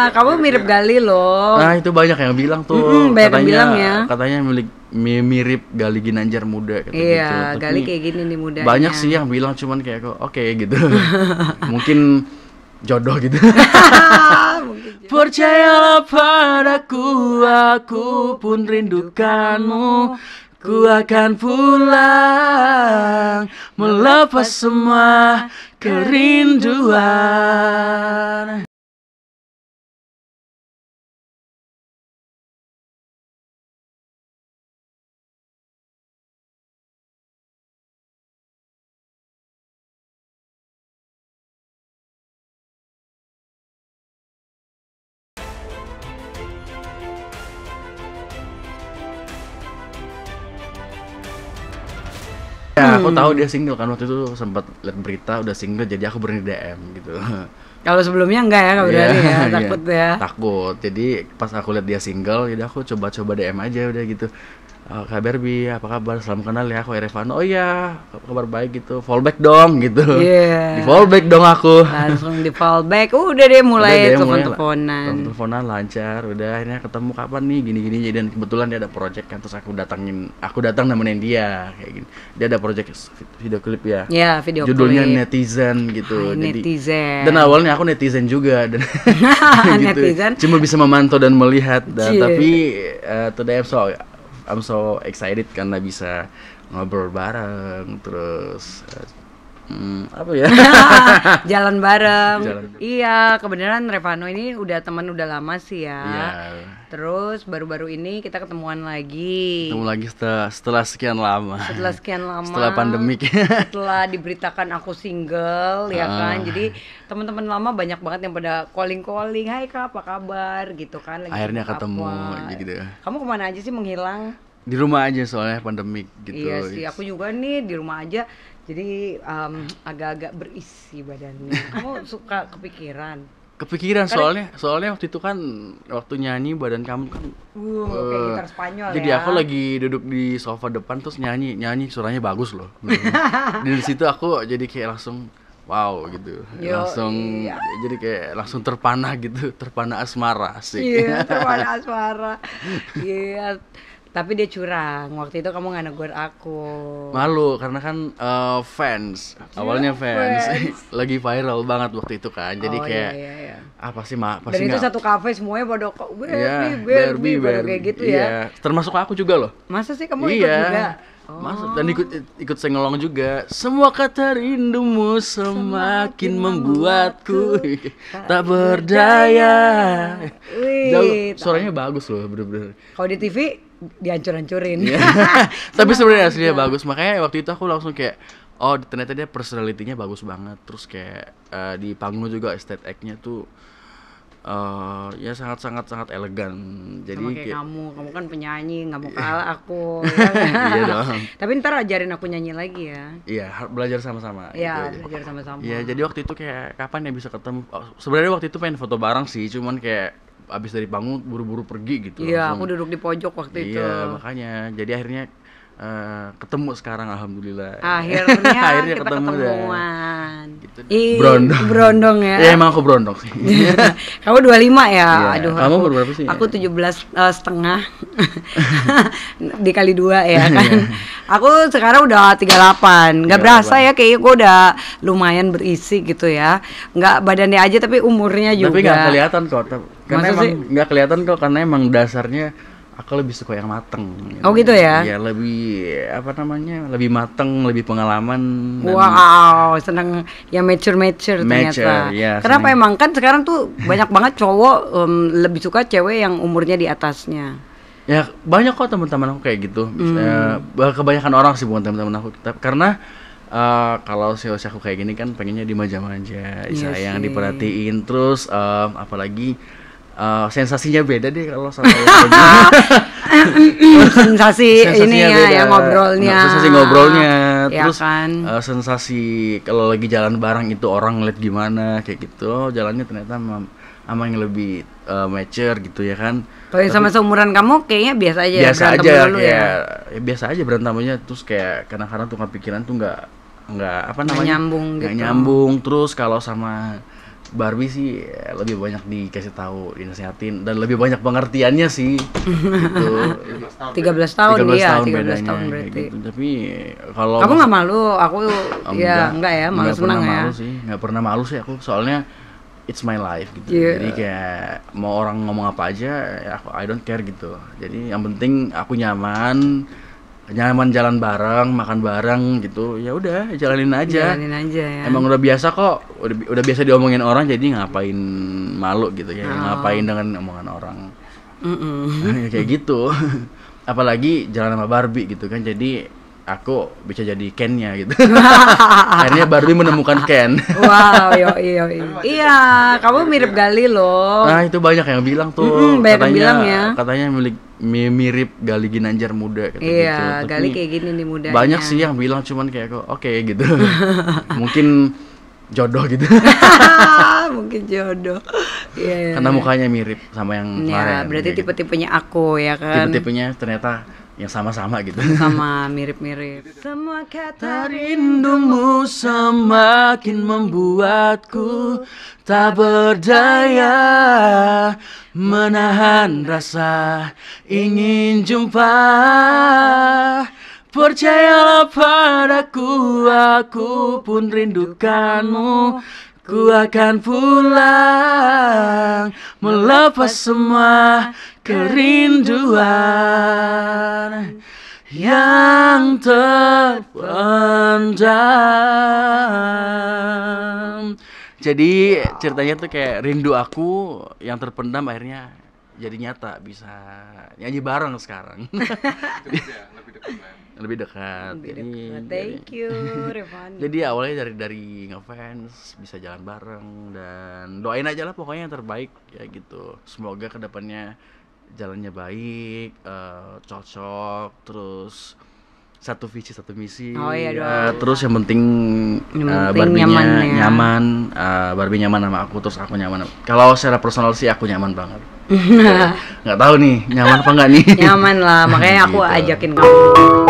Ah, kamu iya, iya. mirip Gali loh. Nah, itu banyak yang bilang tuh. Mm -hmm, banyak katanya, yang bilang ya. Katanya milik mirip Gali Ginanjar muda iya, gitu. Gali kayak gini nih muda. Banyak sih yang bilang cuman kayak kok oke okay, gitu. Mungkin jodoh gitu. Percayalah padaku, aku pun rindukanmu. Ku akan pulang melepas semua kerinduan. ya aku hmm. tahu dia single kan waktu itu sempat lihat berita udah single jadi aku berani DM gitu kalau sebelumnya enggak ya kalau yeah, berani ya iya. takut yeah. ya takut jadi pas aku lihat dia single jadi aku coba-coba DM aja udah gitu uh, eh, kabar bi apa kabar salam kenal ya aku Erevano oh iya kabar baik gitu fallback dong gitu yeah. di fallback dong aku langsung di fallback udah deh mulai telepon teleponan teleponan lancar udah akhirnya ketemu kapan nih gini gini jadi dan kebetulan dia ada project kan terus aku datangin aku datang nemenin dia kayak gini dia ada project video klip ya Iya. yeah, video judulnya clip. netizen gitu Hai, jadi, netizen dan awalnya aku netizen juga dan gitu. netizen cuma bisa memantau dan melihat dan, tapi uh, eh, today I'm sorry I'm so excited karena bisa ngobrol bareng terus eh, Hmm, apa ya? Jalan bareng. Jalan. Iya, kebenaran Revano ini udah teman udah lama sih ya. Yeah. Terus baru-baru ini kita ketemuan lagi. Ketemu lagi setelah, setelah sekian lama. Setelah sekian lama. Setelah pandemik. setelah diberitakan aku single, ya uh. kan. Jadi teman-teman lama banyak banget yang pada calling-calling, "Hai Kak, apa kabar?" gitu kan. Lagi Akhirnya ketemu apa. gitu. Ya. Kamu kemana aja sih menghilang? di rumah aja soalnya pandemik gitu. Iya sih, aku juga nih di rumah aja jadi um, agak-agak berisi badannya. Kamu suka kepikiran? Kepikiran Karena, soalnya soalnya waktu itu kan waktu nyanyi badan kamu kan uh, kayak eh, Spanyol jadi ya. aku lagi duduk di sofa depan terus nyanyi nyanyi suaranya bagus loh. Hmm. dari situ aku jadi kayak langsung wow gitu Yo, langsung iya. jadi kayak langsung terpana gitu terpana asmara sih iya terpanah asmara iya yeah tapi dia curang waktu itu kamu nggak negur aku malu karena kan uh, fans awalnya iya, fans, fans. lagi viral banget waktu itu kan jadi oh, kayak iya, iya. iya. apa sih mak pasti dan itu satu kafe semuanya pada kok yeah, berbi berbi kayak gitu ya. iya. ya termasuk aku juga loh masa sih kamu iya. ikut juga oh. Masuk dan ikut ikut sengelong juga. Semua kata rindumu semakin, semakin membuatku tak berdaya. Jauh, gitu. suaranya bagus loh, bener-bener. Kalau di TV dihancur-hancurin. Iya. Tapi sebenarnya aslinya ya. bagus, makanya waktu itu aku langsung kayak oh ternyata dia personalitinya bagus banget terus kayak uh, di panggung juga estate act-nya tuh uh, ya sangat sangat sangat elegan jadi Sama kayak, kayak kamu kamu kan penyanyi nggak mau iya. kalah aku ya, kan? iya dong tapi ntar ajarin aku nyanyi lagi ya iya belajar sama-sama iya gitu belajar sama-sama iya jadi waktu itu kayak kapan ya bisa ketemu oh, sebenarnya waktu itu pengen foto bareng sih cuman kayak abis dari bangun buru-buru pergi gitu iya aku duduk di pojok waktu iya, itu iya makanya jadi akhirnya uh, ketemu sekarang alhamdulillah akhirnya, akhirnya kita ketemu ketemuan kan Gitu. Eh, brondong. Brondong ya. ya emang aku brondong sih. kamu 25 ya? ya Aduh. Kamu aku, berapa sih? Aku 17 uh, eh, setengah. Dikali dua ya iya. kan. aku sekarang udah 38. Gak berasa ya kayaknya gue udah lumayan berisi gitu ya. Gak badannya aja tapi umurnya juga. Tapi gak kelihatan kok. Karena Maksud emang enggak kelihatan kok karena emang dasarnya aku lebih suka yang mateng. Oh gitu ya? Iya lebih apa namanya lebih mateng, lebih pengalaman. Wow, seneng yang mature mature ternyata. Mature, ya, Kenapa seneng. emang kan sekarang tuh banyak banget cowok um, lebih suka cewek yang umurnya di atasnya. Ya banyak kok teman-teman aku kayak gitu. Misalnya, hmm. Kebanyakan orang sih bukan teman-teman aku, karena Uh, kalau si aku kayak gini kan pengennya dimanja-manja, iya sayang diperhatiin terus, uh, apalagi uh, sensasinya beda deh kalau sama sensasi ini ya, ya ngobrolnya sensasi ngobrolnya ya terus kan? uh, sensasi kalau lagi jalan bareng itu orang ngeliat gimana kayak gitu jalannya ternyata sama yang lebih uh, mature gitu ya kan kalau yang sama seumuran kamu kayaknya biasa aja biasa ya, aja kayak, ya. ya biasa aja berantemnya terus kayak kadang-kadang tuh pikiran tuh nggak nggak apa namanya nggak nyambung gitu. nyambung terus kalau sama Barbie sih lebih banyak dikasih tahu, dinasehatin dan lebih banyak pengertiannya sih. gitu. 13 tahun, 13 dia, iya, tahun 13 bedanya, tahun berarti. Gitu. Tapi kalau Aku nggak malu, aku ah, ya enggak, ya, malu senang ya. Malu sih, nggak pernah malu sih aku soalnya it's my life gitu. Yeah. Jadi kayak mau orang ngomong apa aja, aku ya, I don't care gitu. Jadi yang penting aku nyaman, nyaman jalan bareng makan bareng gitu ya udah jalanin aja jalanin aja ya emang udah biasa kok udah, udah biasa diomongin orang jadi ngapain malu gitu ya oh. ngapain dengan omongan orang mm -mm. kayak gitu apalagi jalan sama Barbie gitu kan jadi aku bisa jadi Kennya gitu. Akhirnya Barbie menemukan Ken. wow, iya, iya, Iya, kamu mirip Gali loh. Nah, itu banyak yang bilang tuh. Mm-hmm, banyak katanya, yang bilang ya. Katanya milik mirip Gali Ginanjar muda iya, gitu. Gali kayak gini nih muda. Banyak sih yang bilang cuman kayak kok oke okay, gitu. Mungkin jodoh gitu. Mungkin jodoh. Yeah. Iya, Karena iya. mukanya mirip sama yang ya, kemarin. Ya, berarti gitu. tipe-tipenya aku ya kan. Tipe-tipenya ternyata yang sama-sama gitu. Sama mirip-mirip. Semua kata rindumu semakin membuatku tak berdaya menahan rasa ingin jumpa. Percayalah padaku, aku pun rindukanmu Ku akan pulang melepas semua kerinduan yang terpendam. Jadi ceritanya tuh kayak rindu aku yang terpendam akhirnya jadi nyata bisa nyanyi bareng sekarang lebih dekat lebih dekat thank jadi, you Rifan jadi awalnya dari dari ngefans bisa jalan bareng dan doain aja lah pokoknya yang terbaik ya gitu semoga kedepannya jalannya baik uh, cocok terus satu visi satu misi oh, iya ah, dong. Uh, terus yang penting, ah, penting uh, Barbie nyaman, ya. nyaman uh, Barbie nyaman sama aku terus aku nyaman kalau secara personal sih aku nyaman banget nggak tahu nih nyaman apa enggak nih nyaman lah makanya aku gitu. ajakin kamu